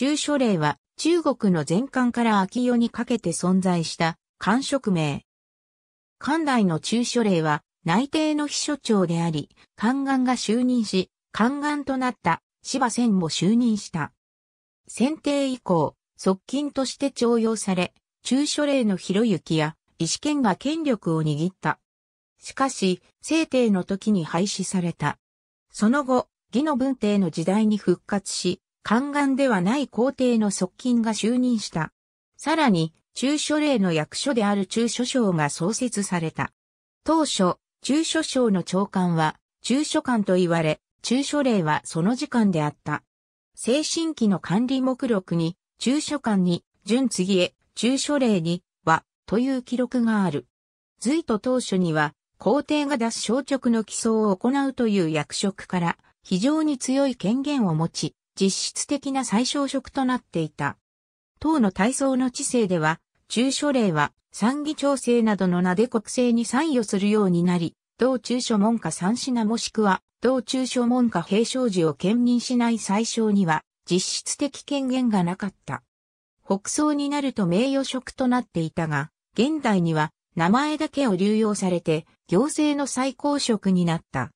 中書令は中国の前漢から秋代にかけて存在した官職名。漢代の中書令は内定の秘書長であり、宦官が就任し、宦官となった芝仙も就任した。選定以降、側近として徴用され、中書令の広行や石剣が権力を握った。しかし、聖帝の時に廃止された。その後、義の文帝の時代に復活し、宦官ではない皇帝の側近が就任した。さらに、中書令の役所である中書省が創設された。当初、中書省の長官は、中書官と言われ、中書令はその時間であった。精神期の管理目録に、中書官に、順次へ、中書令に、は、という記録がある。隋と当初には、皇帝が出す小直の起草を行うという役職から、非常に強い権限を持ち、実質的な最小職となっていた。党の体操の知性では、中書令は、参議調整などの名で国政に参与するようになり、同中書門下三品もしくは、同中書門下平昌時を兼任しない最小には、実質的権限がなかった。北総になると名誉職となっていたが、現代には名前だけを流用されて、行政の最高職になった。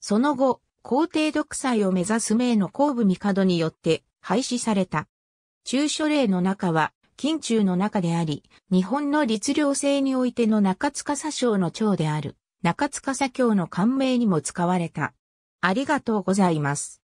その後、皇帝独裁を目指す名の後部帝によって廃止された。中書令の中は、近中の中であり、日本の律令制においての中塚佐省の長である、中塚佐教の官名にも使われた。ありがとうございます。